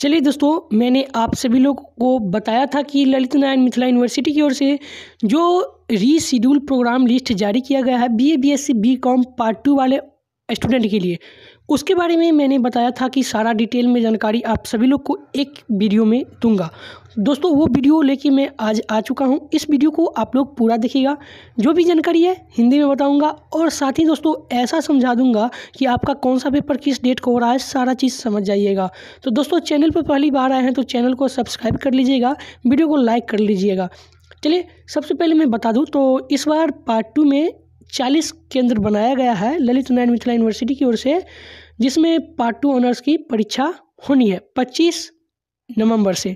चलिए दोस्तों मैंने आप सभी लोग को बताया था कि ललित नारायण मिथिला यूनिवर्सिटी की ओर से जो रीशेड्यूल प्रोग्राम लिस्ट जारी किया गया है B A B S C B com part two वाले स्टूडेंट के लिए उसके बारे में मैंने बताया था कि सारा डिटेल में जानकारी आप सभी लोग को एक वीडियो में दूंगा दोस्तों वो वीडियो लेके मैं आज आ चुका हूँ इस वीडियो को आप लोग पूरा देखिएगा जो भी जानकारी है हिंदी में बताऊँगा और साथ ही दोस्तों ऐसा समझा दूंगा कि आपका कौन सा पेपर किस डेट को हो रहा है सारा चीज़ समझ जाइएगा तो दोस्तों चैनल पर पहली बार आए हैं तो चैनल को सब्सक्राइब कर लीजिएगा वीडियो को लाइक कर लीजिएगा चलिए सबसे पहले मैं बता दूँ तो इस बार पार्ट टू में चालीस केंद्र बनाया गया है ललित नारायण मिथिला यूनिवर्सिटी की ओर से जिसमें पार्ट टू ऑनर्स की परीक्षा होनी है पच्चीस नवंबर से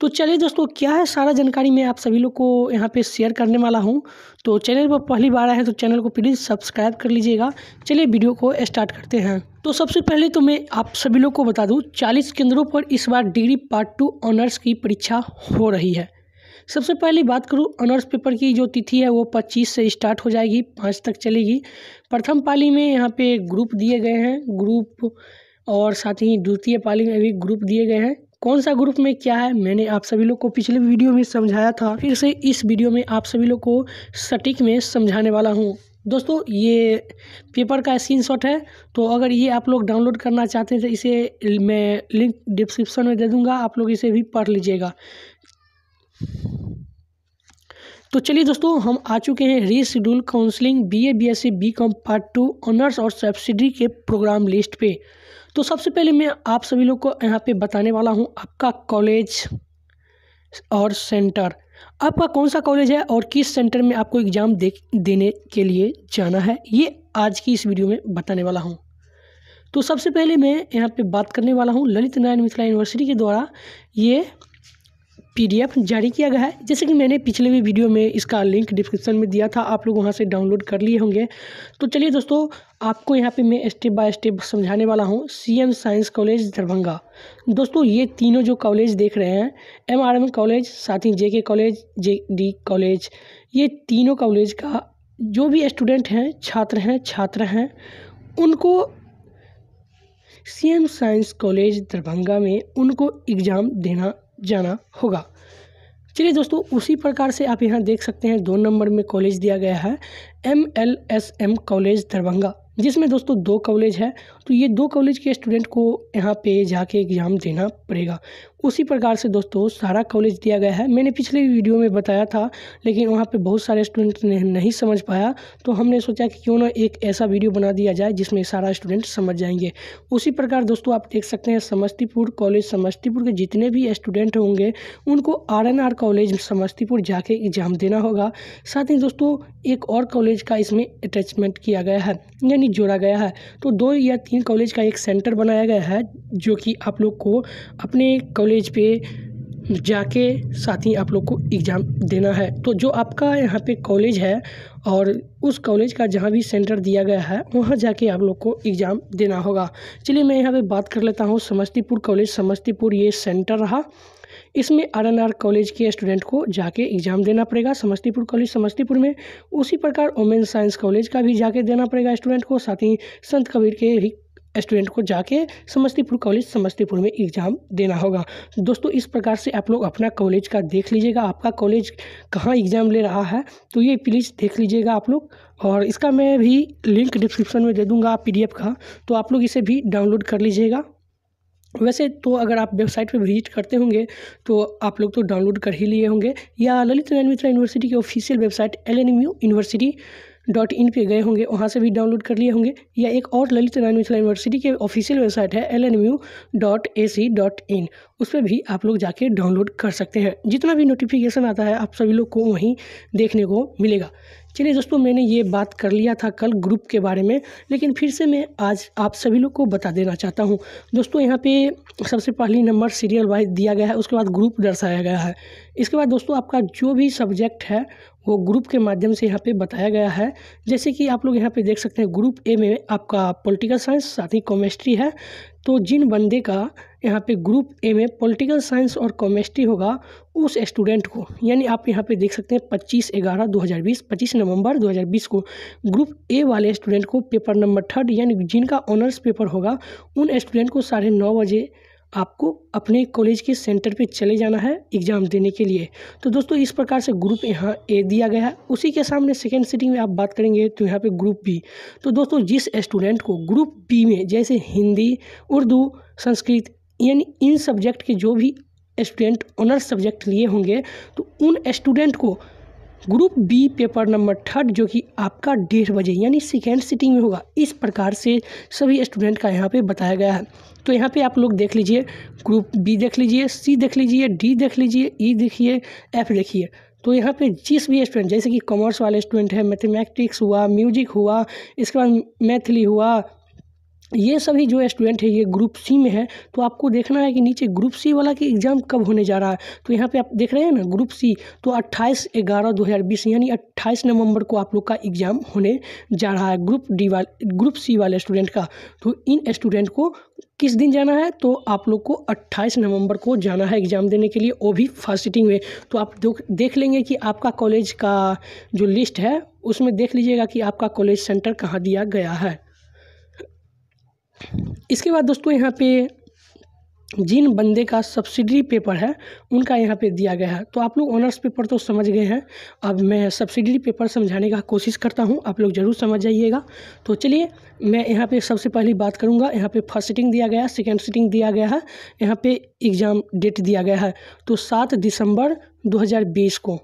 तो चलिए दोस्तों क्या है सारा जानकारी मैं आप सभी लोग को यहाँ पे शेयर करने वाला हूँ तो चैनल पर पहली बार आए हैं तो चैनल को प्लीज़ सब्सक्राइब कर लीजिएगा चलिए वीडियो को स्टार्ट करते हैं तो सबसे पहले तो मैं आप सभी लोग को बता दूँ चालीस केंद्रों पर इस बार डिग्री पार्ट टू ऑनर्स की परीक्षा हो रही है सबसे पहले बात करूँ ऑनर्स पेपर की जो तिथि है वो पच्चीस से स्टार्ट हो जाएगी पाँच तक चलेगी प्रथम पाली में यहाँ पे ग्रुप दिए गए हैं ग्रुप और साथ ही द्वितीय पाली में भी ग्रुप दिए गए हैं कौन सा ग्रुप में क्या है मैंने आप सभी लोग को पिछले वीडियो में समझाया था फिर से इस वीडियो में आप सभी लोग को सटीक में समझाने वाला हूँ दोस्तों ये पेपर का शॉट है तो अगर ये आप लोग डाउनलोड करना चाहते हैं तो इसे मैं लिंक डिस्क्रिप्शन में दे दूंगा आप लोग इसे भी पढ़ लीजिएगा तो चलिए दोस्तों हम आ चुके हैं re schedule counselling BA BSc BCom part two honours और सब्सिडी के प्रोग्राम लिस्ट पे तो सबसे पहले मैं आप सभी लोग को यहाँ पे बताने वाला हूँ आपका कॉलेज और सेंटर आपका कौन सा कॉलेज है और किस सेंटर में आपको एग्ज़ाम दे देने के लिए जाना है ये आज की इस वीडियो में बताने वाला हूँ तो सबसे पहले मैं यहाँ पे बात करने वाला हूँ ललित नारायण मिथिला यूनिवर्सिटी के द्वारा ये पीडीएफ जारी किया गया है जैसे कि मैंने पिछले भी वीडियो में इसका लिंक डिस्क्रिप्शन में दिया था आप लोग वहां से डाउनलोड कर लिए होंगे तो चलिए दोस्तों आपको यहाँ पे मैं स्टेप बाय स्टेप समझाने वाला हूँ सीएम साइंस कॉलेज दरभंगा दोस्तों ये तीनों जो कॉलेज देख रहे हैं एमआरएम कॉलेज साथ ही के कॉलेज डी कॉलेज ये तीनों कॉलेज का जो भी स्टूडेंट हैं छात्र हैं छात्रा हैं उनको एम साइंस कॉलेज दरभंगा में उनको एग्ज़ाम देना जाना होगा चलिए दोस्तों उसी प्रकार से आप यहाँ देख सकते हैं दो नंबर में कॉलेज दिया गया है M L S M college Darbhanga जिसमें दोस्तों दो कॉलेज है तो ये दो कॉलेज के स्टूडेंट को यहाँ पे जाके एग्ज़ाम देना पड़ेगा उसी प्रकार से दोस्तों सारा कॉलेज दिया गया है मैंने पिछले वीडियो में बताया था लेकिन वहाँ पे बहुत सारे स्टूडेंट ने नहीं समझ पाया तो हमने सोचा कि क्यों ना एक ऐसा वीडियो बना दिया जाए जिसमें सारा स्टूडेंट समझ जाएंगे उसी प्रकार दोस्तों आप देख सकते हैं समस्तीपुर कॉलेज समस्तीपुर के जितने भी स्टूडेंट होंगे उनको आर कॉलेज समस्तीपुर जाके एग्ज़ाम देना होगा साथ ही दोस्तों एक और कॉलेज का इसमें अटैचमेंट किया गया है यानी जोड़ा गया है तो दो या तीन कॉलेज का एक सेंटर बनाया गया है जो कि आप लोग को अपने कॉलेज कॉलेज पे जाके साथ ही आप लोग को एग्ज़ाम देना है तो जो आपका यहाँ पे कॉलेज है और उस कॉलेज का जहाँ भी सेंटर दिया गया है वहाँ जाके आप लोग को एग्ज़ाम देना होगा चलिए मैं यहाँ पे बात कर लेता हूँ समस्तीपुर कॉलेज समस्तीपुर ये सेंटर रहा इसमें आर कॉलेज के स्टूडेंट को जाके एग्ज़ाम देना पड़ेगा समस्तीपुर कॉलेज समस्तीपुर में उसी प्रकार ओमेन साइंस कॉलेज का भी जाके देना पड़ेगा स्टूडेंट को साथ ही संत कबीर के भी स्टूडेंट को जाके समस्तीपुर कॉलेज समस्तीपुर में एग्ज़ाम देना होगा दोस्तों इस प्रकार से आप लोग अपना कॉलेज का देख लीजिएगा आपका कॉलेज कहाँ एग्ज़ाम ले रहा है तो ये प्लीज़ देख लीजिएगा आप लोग और इसका मैं भी लिंक डिस्क्रिप्शन में दे दूँगा पी का तो आप लोग इसे भी डाउनलोड कर लीजिएगा वैसे तो अगर आप वेबसाइट पर विजिट करते होंगे तो आप लोग तो डाउनलोड कर ही लिए होंगे या ललित नैन मित्रा यूनिवर्सिटी की official website L N U university dot in पर गए होंगे वहाँ से भी डाउनलोड कर लिए होंगे या एक और ललित नारायण मिथिला यूनिवर्सिटी के ऑफिशियल वेबसाइट है L N U dot A C dot in उस पर भी आप लोग जाके डाउनलोड कर सकते हैं जितना भी नोटिफिकेशन आता है आप सभी लोग को वहीं देखने को मिलेगा चलिए दोस्तों मैंने ये बात कर लिया था कल ग्रुप के बारे में लेकिन फिर से मैं आज आप सभी लोग को बता देना चाहता हूँ दोस्तों यहाँ पे सबसे पहली नंबर सीरियल वाइज दिया गया है उसके बाद ग्रुप दर्शाया गया है इसके बाद दोस्तों आपका जो भी सब्जेक्ट है वो ग्रुप के माध्यम से यहाँ पे बताया गया है जैसे कि आप लोग यहाँ पे देख सकते हैं ग्रुप ए में आपका पॉलिटिकल साइंस साथ ही कॉमेस्ट्री है तो जिन बंदे का यहाँ पे ग्रुप ए में पॉलिटिकल साइंस और कॉमेस्ट्री होगा उस स्टूडेंट को यानी आप यहाँ पे देख सकते हैं पच्चीस ग्यारह 2020 25 नवंबर दो को ग्रुप ए वाले स्टूडेंट को पेपर नंबर थर्ड यानी जिनका ऑनर्स पेपर होगा उन स्टूडेंट को साढ़े नौ बजे आपको अपने कॉलेज के सेंटर पे चले जाना है एग्ज़ाम देने के लिए तो दोस्तों इस प्रकार से ग्रुप यहाँ ए दिया गया है उसी के सामने सेकेंड सिटिंग में आप बात करेंगे तो यहाँ पे ग्रुप बी तो दोस्तों जिस स्टूडेंट को ग्रुप बी में जैसे हिंदी उर्दू संस्कृत यानी इन सब्जेक्ट के जो भी स्टूडेंट ऑनर्स सब्जेक्ट लिए होंगे तो उन स्टूडेंट को group B paper number third जो कि आपका डेढ़ बजे यानी सेकेंड सिटिंग में होगा इस प्रकार से सभी स्टूडेंट का यहाँ पे बताया गया है तो यहाँ पे आप लोग देख लीजिए ग्रुप बी देख लीजिए सी देख लीजिए डी देख लीजिए ई e देखिए एफ देखिए तो यहाँ पे जिस भी स्टूडेंट जैसे कि कॉमर्स वाले स्टूडेंट हैं मैथमेटिक्स हुआ म्यूजिक हुआ इसके बाद मैथली हुआ ये सभी जो स्टूडेंट है ये ग्रुप सी में है तो आपको देखना है कि नीचे ग्रुप सी वाला की एग्ज़ाम कब होने जा रहा है तो यहाँ पे आप देख रहे हैं ना ग्रुप सी तो 28 ग्यारह 2020 यानी 28 नवंबर को आप लोग का एग्ज़ाम होने जा रहा है ग्रुप डी वाले ग्रुप सी वाले स्टूडेंट का तो इन स्टूडेंट को किस दिन जाना है तो आप लोग को 28 नवंबर को जाना है एग्ज़ाम देने के लिए वो भी फर्स्ट सिटिंग में तो आप देख लेंगे कि आपका कॉलेज का जो लिस्ट है उसमें देख लीजिएगा कि आपका कॉलेज सेंटर कहाँ दिया गया है इसके बाद दोस्तों यहाँ पे जिन बंदे का सब्सिडी पेपर है उनका यहाँ पे दिया गया है तो आप लोग ऑनर्स पेपर तो समझ गए हैं अब मैं सब्सिडी पेपर समझाने का कोशिश करता हूँ आप लोग ज़रूर समझ जाइएगा तो चलिए मैं यहाँ पे सबसे पहली बात करूँगा यहाँ पे फर्स्ट सीटिंग दिया गया है सेकेंड सीटिंग दिया गया है यहाँ पे एग्ज़ाम डेट दिया गया है तो सात दिसंबर दो को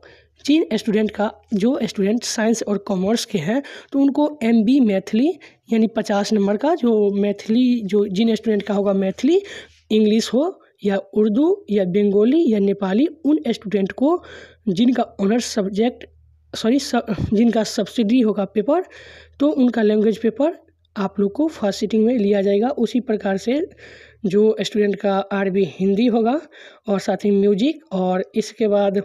जिन स्टूडेंट का जो स्टूडेंट साइंस और कॉमर्स के हैं तो उनको एम बी मैथिली यानी पचास नंबर का जो मैथिली जो जिन स्टूडेंट का होगा मैथिली इंग्लिश हो या उर्दू या बंगाली या नेपाली उन स्टूडेंट को जिनका ऑनर्स सब्जेक्ट सॉरी सब, जिनका सब्सिडी होगा पेपर तो उनका लैंग्वेज पेपर आप लोग को फर्स्ट सीटिंग में लिया जाएगा उसी प्रकार से जो स्टूडेंट का आरबी हिंदी होगा और साथ ही म्यूजिक और इसके बाद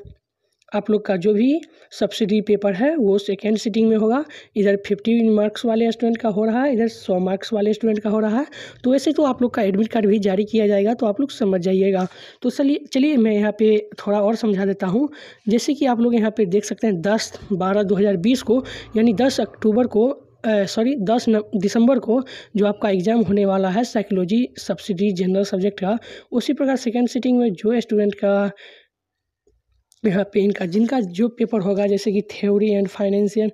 आप लोग का जो भी सब्सिडी पेपर है वो सेकेंड सीटिंग में होगा इधर फिफ्टी मार्क्स वाले स्टूडेंट का हो रहा है इधर सौ मार्क्स वाले स्टूडेंट का हो रहा है तो वैसे तो आप लोग का एडमिट कार्ड भी जारी किया जाएगा तो आप लोग समझ जाइएगा तो चलिए चलिए मैं यहाँ पे थोड़ा और समझा देता हूँ जैसे कि आप लोग यहाँ पे देख सकते हैं दस बारह दो को यानी दस अक्टूबर को सॉरी दस दिसंबर को जो आपका एग्ज़ाम होने वाला है साइकोलॉजी सब्सिडी जनरल सब्जेक्ट का उसी प्रकार सेकेंड सीटिंग में जो स्टूडेंट का पेन का जिनका जो पेपर होगा जैसे कि थ्योरी एंड फाइनेंशियल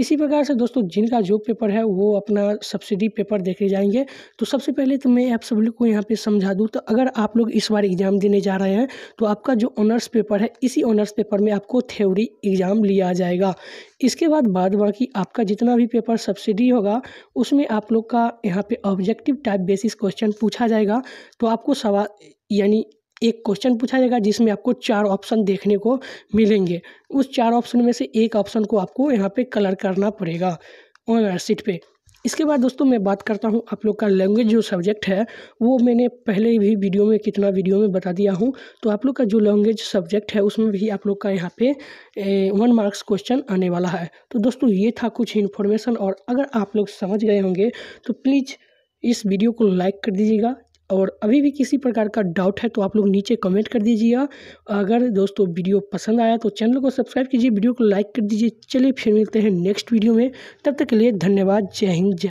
इसी प्रकार से दोस्तों जिनका जो पेपर है वो अपना सब्सिडी पेपर देखे जाएंगे तो सबसे पहले तो मैं आप सब लोग को यहाँ पे समझा दूँ तो अगर आप लोग इस बार एग्ज़ाम देने जा रहे हैं तो आपका जो ऑनर्स पेपर है इसी ऑनर्स पेपर में आपको थ्योरी एग्ज़ाम लिया जाएगा इसके बाद बाद बाकी आपका जितना भी पेपर सब्सिडी होगा उसमें आप लोग का यहाँ पर ऑब्जेक्टिव टाइप बेसिस क्वेश्चन पूछा जाएगा तो आपको सवाल यानी एक क्वेश्चन पूछा जाएगा जिसमें आपको चार ऑप्शन देखने को मिलेंगे उस चार ऑप्शन में से एक ऑप्शन को आपको यहाँ पे कलर करना पड़ेगा सीट पे इसके बाद दोस्तों मैं बात करता हूँ आप लोग का लैंग्वेज जो सब्जेक्ट है वो मैंने पहले भी वीडियो में कितना वीडियो में बता दिया हूँ तो आप लोग का जो लैंग्वेज सब्जेक्ट है उसमें भी आप लोग का यहाँ पे ए, वन मार्क्स क्वेश्चन आने वाला है तो दोस्तों ये था कुछ इन्फॉर्मेशन और अगर आप लोग समझ गए होंगे तो प्लीज़ इस वीडियो को लाइक कर दीजिएगा और अभी भी किसी प्रकार का डाउट है तो आप लोग नीचे कमेंट कर दीजिएगा अगर दोस्तों वीडियो पसंद आया तो चैनल को सब्सक्राइब कीजिए वीडियो को लाइक कर दीजिए चलिए फिर मिलते हैं नेक्स्ट वीडियो में तब तक के लिए धन्यवाद जय हिंद जय